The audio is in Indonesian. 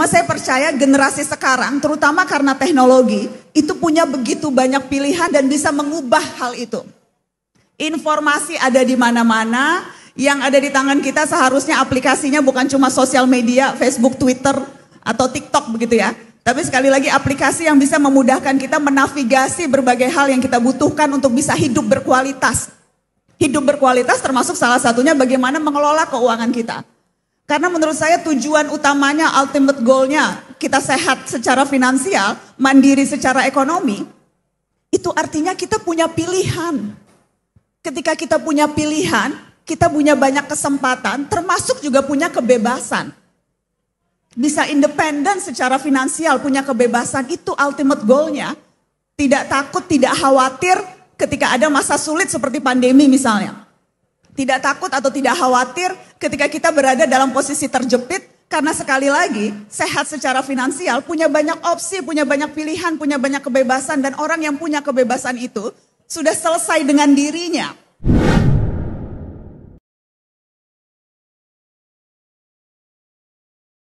Cuma saya percaya generasi sekarang, terutama karena teknologi, itu punya begitu banyak pilihan dan bisa mengubah hal itu. Informasi ada di mana-mana, yang ada di tangan kita seharusnya aplikasinya bukan cuma sosial media, Facebook, Twitter, atau TikTok begitu ya. Tapi sekali lagi aplikasi yang bisa memudahkan kita menavigasi berbagai hal yang kita butuhkan untuk bisa hidup berkualitas. Hidup berkualitas termasuk salah satunya bagaimana mengelola keuangan kita. Karena menurut saya tujuan utamanya, ultimate goalnya, kita sehat secara finansial, mandiri secara ekonomi, itu artinya kita punya pilihan. Ketika kita punya pilihan, kita punya banyak kesempatan, termasuk juga punya kebebasan. Bisa independen secara finansial, punya kebebasan, itu ultimate goalnya. Tidak takut, tidak khawatir ketika ada masa sulit seperti pandemi misalnya tidak takut atau tidak khawatir ketika kita berada dalam posisi terjepit karena sekali lagi sehat secara finansial punya banyak opsi, punya banyak pilihan, punya banyak kebebasan dan orang yang punya kebebasan itu sudah selesai dengan dirinya.